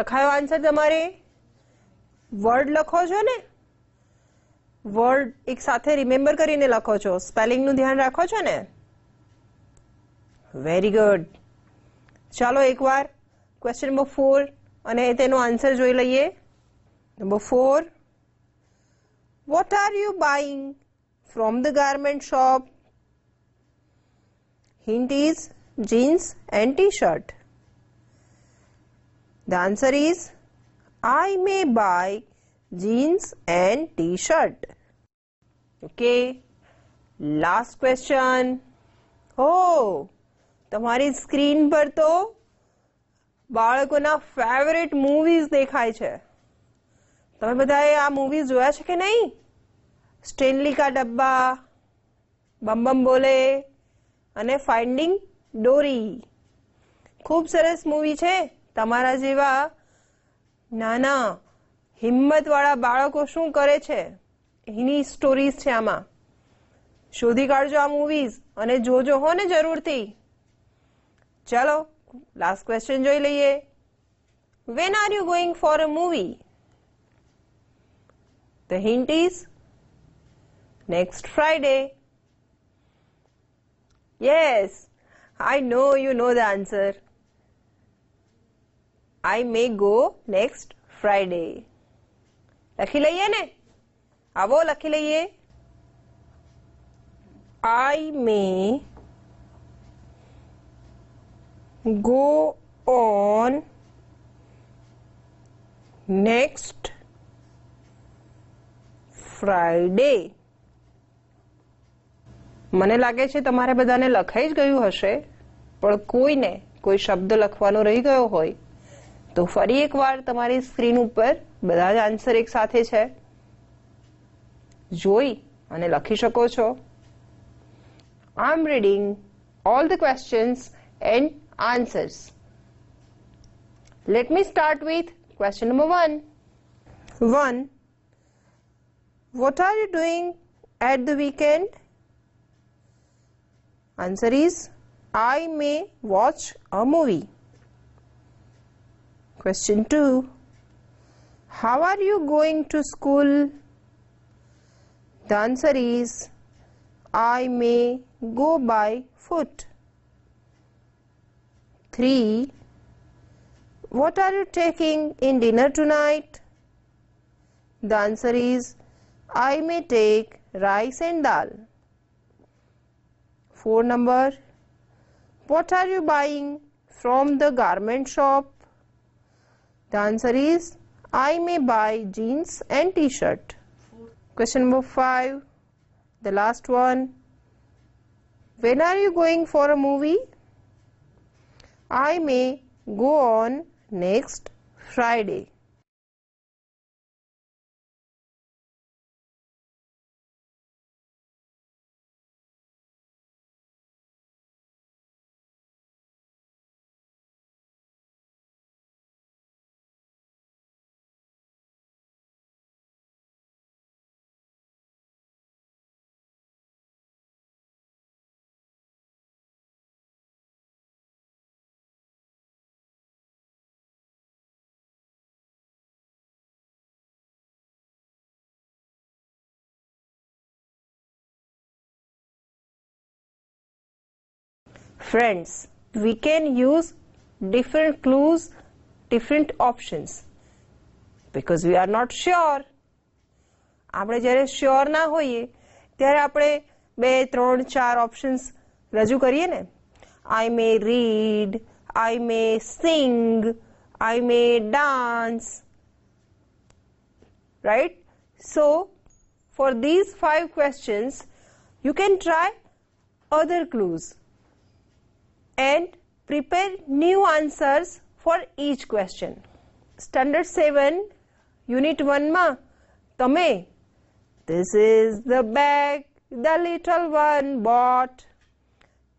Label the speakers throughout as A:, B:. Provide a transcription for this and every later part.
A: લખાયો answer તમારે word લખો છો ને વર્ડ એક સાથે રિમેમ્બર કરીને લખો છો સ્પેલિંગનું ધ્યાન રાખો છો ને વેરી ગુડ ચાલો એકવાર ક્વેશ્ચન નંબર ફોર અને તેનો આન્સર જોઈ લઈએ number four what are you buying from the garment shop Hint is jeans and t-shirt. The answer is I may buy jeans and t-shirt. Okay. Last question. Oh, તમારી screen પર તો બાળકોના favourite movies દેખાય છે તમે બધાએ આ movies જોયા છે કે નહીં સ્ટેનલી કા ડબ્બા બમ બમ બોલે અને ફાઇન્ડિંગ ડોરી ખૂબ સરસ મૂવી છે તમારા જેવા નાના હિંમતવાળા બાળકો શું કરે છે એની સ્ટોરીઝ છે આમાં શોધી કાઢજો આ મૂવીઝ અને જોજો હો ને જરૂરથી ચાલો લાસ્ટ ક્વેશ્ચન જોઈ લઈએ when are you going for a movie the hint is next Friday yes I know you know the answer I may go next Friday લખી લઈએ ને આવો લખી લઈએ I may go on next Friday મને લાગે છે તમારે બધાને લખાઈ જ ગયું હશે પણ કોઈને કોઈ શબ્દ લખવાનો રહી ગયો હોય તો ફરી એકવાર તમારી સ્ક્રીન ઉપર બધા જ આન્સર એક સાથે છે જોઈ અને લખી શકો છો I am reading all the questions and answers. Let me start with question number 1. 1. What are you doing at the weekend? Answer is I may watch a movie. Question 2. How are you going to school? The answer is I may go by foot. 3. What are you taking in dinner tonight? The answer is I may take rice and dal. 4 number What are you buying from the garment shop? The answer is I may buy jeans and t-shirt. Question number 5. The last one. When are you going for a movie? I may go on next Friday. friends. We can use different clues, different options. because we are not sure. આપણે જ્યારે sure ના હોઈએ ત્યારે આપણે બે ત્રણ ચાર options રજૂ કરીએ ને I may read I may sing I may dance right so for these five questions you can try other clues and prepare new answers for each question standard seven unit વનમાં તમે this is the bag the little one boat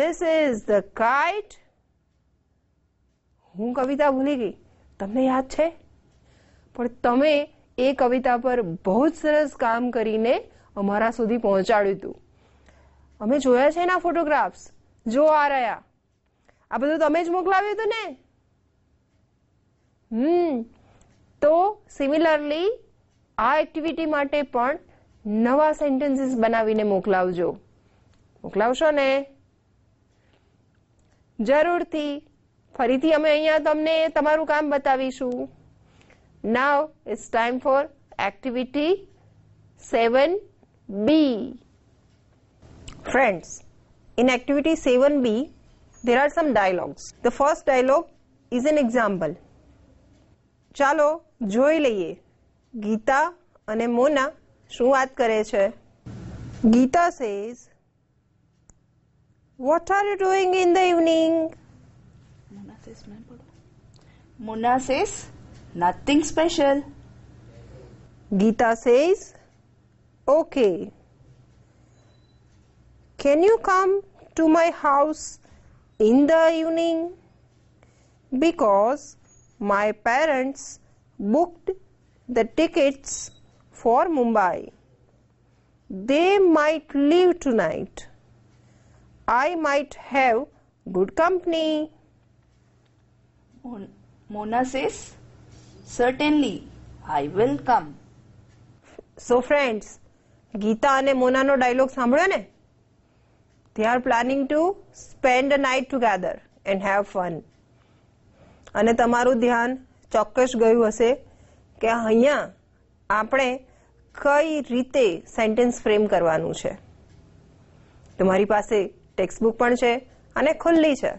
A: this is the kite હું કવિતા ભૂલી ગઈ તમને યાદ છે પણ તમે એ કવિતા પર બહુ જ સરસ કામ કરીને અમારા સુધી પહોંચાડ્યું હતું અમે જોયા છે એના ફોટોગ્રાફ્સ જો આ રહ્યા આ બધું તમે જ મોકલાવ્યું હતું ને હમ તો સિમિલરલી આ એક્ટિવિટી માટે પણ નવા સેન્ટેન્સીસ બનાવીને મોકલાવજો મોકલાવશો ને જરૂરથી ફરીથી અમે અહીંયા તમને તમારું કામ બતાવીશું now it's time for activity seven B friends in activity seven B there are some dialogues. The first dialogue is an example. Chalo, joy leye. Gita Mona shu vaat says, What are you doing in the evening? Mona says, Mona says, Nothing special. Gita says, Okay. Can you come to my house in the evening because my parents booked the tickets for Mumbai. They might leave tonight. I might have good company. Mona says, Certainly, I will come. So, friends, Geeta and Mona no dialogue ને They are planning to spend a night together and have fun. અને તમારું ધ્યાન ચોક્કસ ગયું હશે કે અહીંયા આપણે કઈ રીતે સેન્ટેન્સ ફ્રેમ કરવાનું છે તમારી પાસે ટેક્સ્ટ બુક પણ છે અને ખુલ્લી છે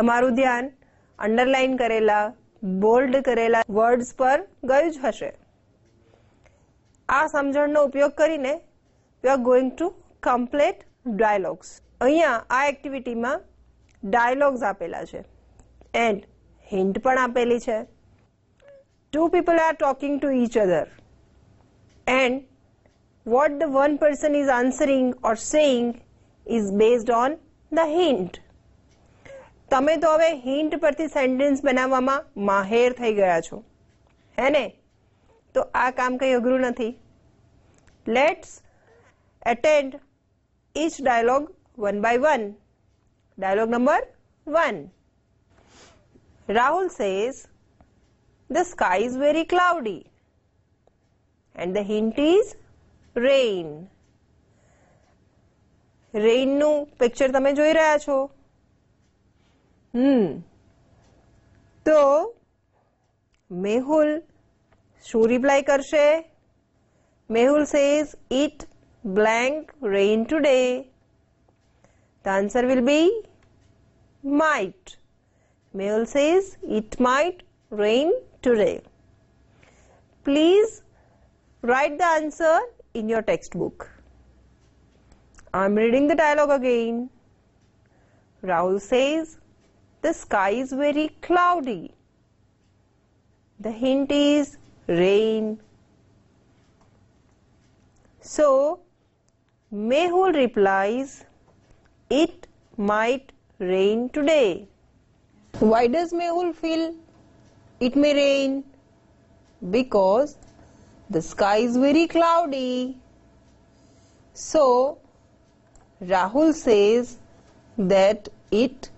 A: તમારું ધ્યાન અંડરલાઇન કરેલા બોલ્ડ કરેલા વર્ડ્સ પર ગયું જ હશે આ સમજણનો ઉપયોગ કરીને you are going to complete dialogues અહીંયા આ એક્ટિવિટીમાં ડાયલોગ્સ આપેલા છે એન્ડ હિન્ટ પણ આપેલી છે two people are talking to each other and what the one person is answering or saying is based on the hint તમે તો હવે હિન્ટ પરથી સેન્ટેન્સ બનાવવામાં માહેર થઈ ગયા છો હે ને તો આ કામ કંઈ અઘરું નથી let's attend each dialogue one by one. Dialogue number 1. Rahul says, The sky is very cloudy. And the hint is rain. રેઇનનું પિક્ચર તમે જોઈ રહ્યા છો હમ તો મેહુલ શું રિપ્લાય કરશે Mehul says it blank rain today? The answer will be might. Mail says it might rain today. Please write the answer in your textbook. I'm reading the dialogue again. Rahul says the sky is very cloudy. The hint is rain. So, Mehul replies, It might rain today. Why does Mehul feel it may rain? Because the sky is very cloudy. So Rahul says that it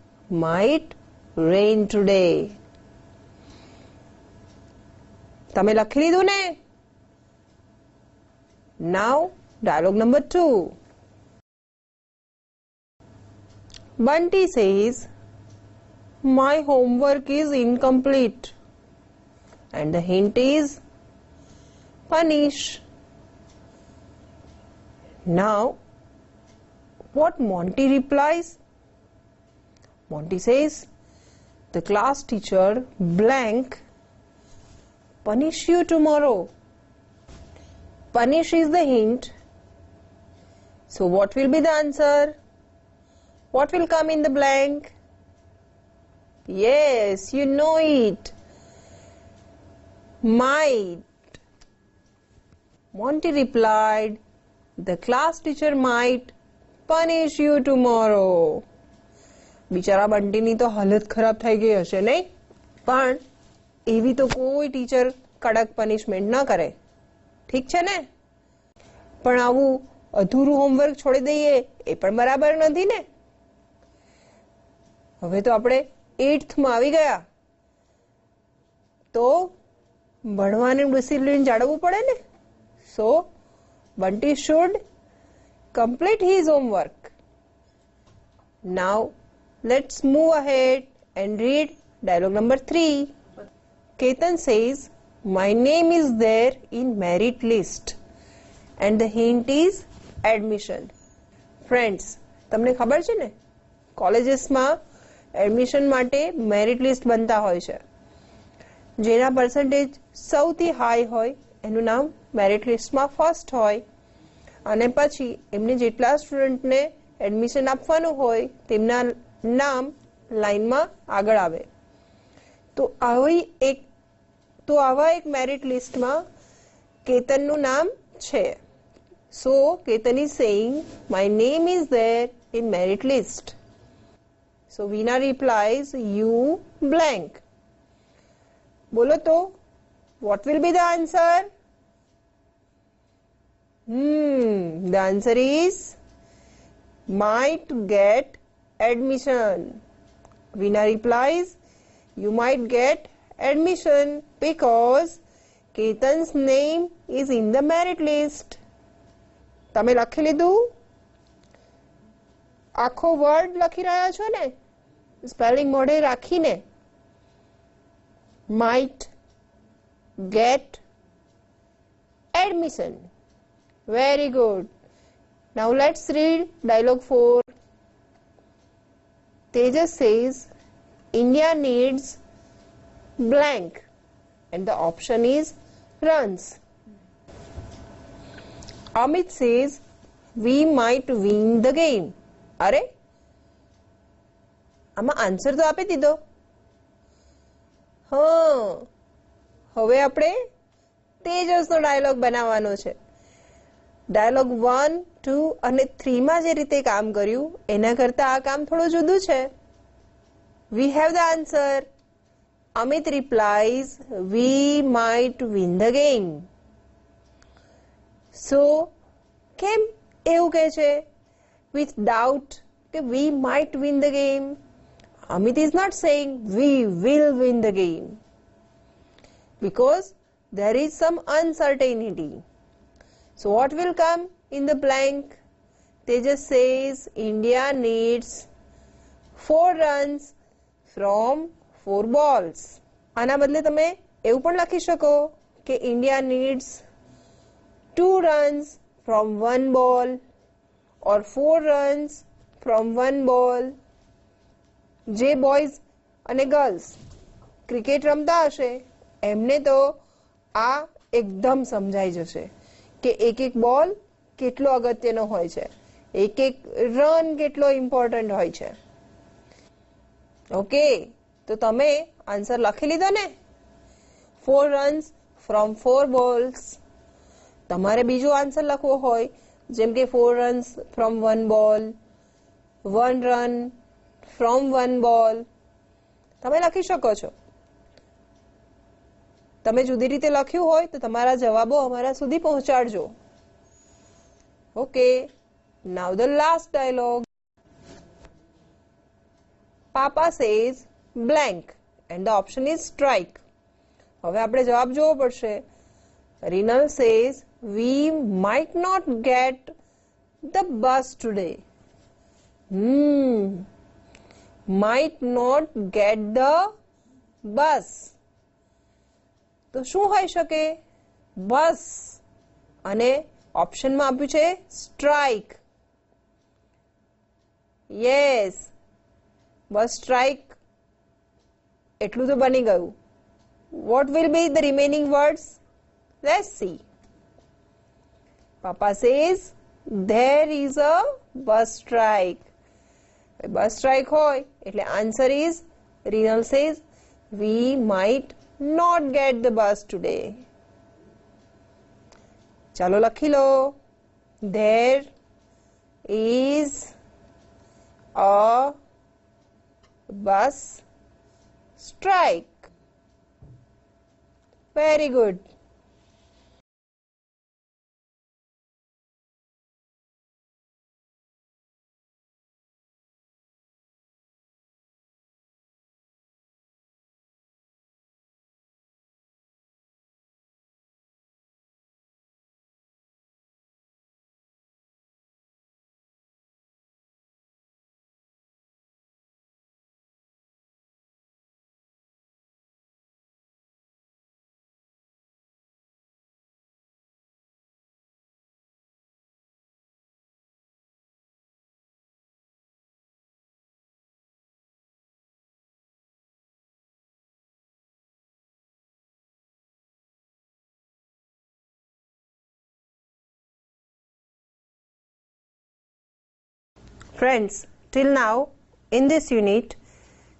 A: might rain today. તમે લખી લીધું ને Dialogue number 2. Bunty says, My homework is incomplete. And the hint is punish. Now, what Monty replies? Monty says, The class teacher blank punish you tomorrow. Punish is the hint So what will be the answer? What will come in the blank? Yes, you know it. Might. Monty replied, The class teacher might punish you tomorrow. બિચારા બંટીની તો હાલત ખરાબ થઈ ગઈ હશે નહીં પણ એવી તો કોઈ ટીચર કડક પનિશમેન્ટ ન કરે ઠીક છે ને પણ આવું અધૂરું હોમવર્ક છોડી દઈએ એ પણ બરાબર નથી ને હવે તો આપણે એઇથમાં આવી ગયા તો ભણવાનું ડિસિપ્લિન જાળવવું પડે ને so Bunty should complete his homework. Now let's move ahead and read dialogue number 3. Ketan says, My name is there in merit list and the hint is admission friends તમને ખબર છે ને કોલેજીસમાં એડમિશન માટે મેરિટ લિસ્ટ બનતા હોય છે જેના પર્સન્ટેજ સૌથી હાઈ હોય એનું નામ મેરિટ લિસ્ટમાં ફર્સ્ટ હોય અને પછી એમને જેટલા સ્ટુડન્ટને એડમિશન આપવાનું હોય તેમના નામ લાઈનમાં આગળ આવે તો આવી એક તો આવા એક મેરિટ લિસ્ટમાં કેતનનું નામ છે So Ketan is saying, my name is there in merit list. So Veena replies, you blank. बोलो what will be the answer? Hmm, the answer is might get admission. Veena replies, you might get admission because Ketan's name is in the merit list. તમે લખી લીધું આખો word લખી રહ્યા છો ને spelling મોઢે રાખીને might get admission very good now let's read dialogue 4 tejas says india needs blank and the option is runs Amit says, we might win the game. અરે આમાં આન્સર તો આપી દીધો હા હવે આપણે તે તેજસનો ડાયલોગ બનાવવાનો છે ડાયલોગ વન ટુ અને થ્રીમાં જે રીતે કામ કર્યું એના કરતા આ કામ થોડું જુદું છે we have the answer Amit replies we might win the game so કેમ એવું કહે છે વિથ ડાઉટ કે we might win the game Amit is not saying we will win the game because there is some uncertainty. So, what will come in the blank? Tejas says India needs 4 runs from 4 balls. આના બદલે તમે એવું પણ લખી શકો કે India needs 2 runs from one ball or 4 runs from one ball જે boys અને ગર્લ્સ ક્રિકેટ રમતા હશે એમને તો આ એકદમ સમજાઈ જશે કે એક એક બોલ કેટલો અગત્યનો હોય છે એક એક રન કેટલો ઇમ્પોર્ટન્ટ હોય છે ઓકે તો તમે આન્સર લખી લીધો ને four runs from four balls તમારે બીજો આન્સર લખવો હોય જેમ કે four runs from one ball one run from one ball તમે લખી શકો છો તમે જુદી રીતે લખ્યું હોય તો તમારા જવાબો અમારા સુધી પહોંચાડજો okay now the last dialogue papa says blank and the option is strike હવે આપણે જવાબ જોવો પડશે Rinal says we might not get the bus today. Hmm, might not get the bus. તો શું હોઈ શકે બસ અને ઓપ્શનમાં આપ્યું છે સ્ટ્રાઇક યસ બસ સ્ટ્રાઇક એટલું તો બની ગયું what will be the remaining words let's see Papa says, there is a bus strike. bus strike hoy. The answer is, Rinal says, we might not get the bus today. Chalo lakhilo. There is a bus strike. Very good. Friends, till now in this unit,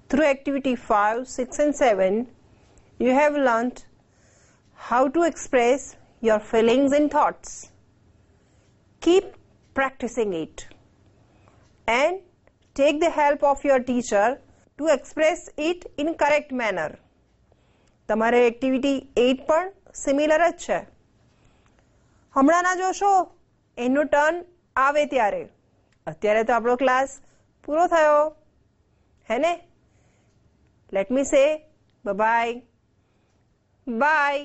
A: through activity 5, 6 and 7, you have learnt how to express your feelings and thoughts. Keep practicing it and take the help of your teacher to express it in correct manner. તમારે activity eight પણ similar જ છે હમણાંના જોશો એનો turn આવે ત્યારે અત્યારે તો આપણો ક્લાસ પૂરો થયો હે ને લેટ મી સે બાય બાય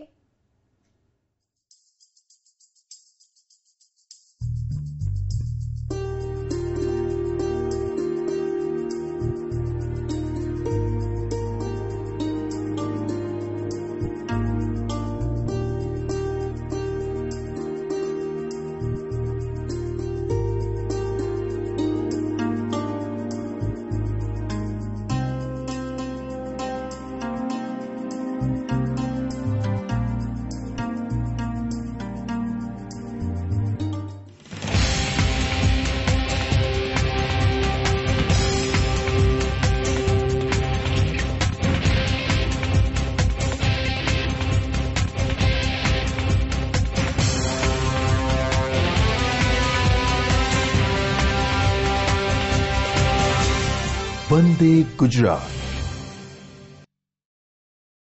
A: Bande Gujarat.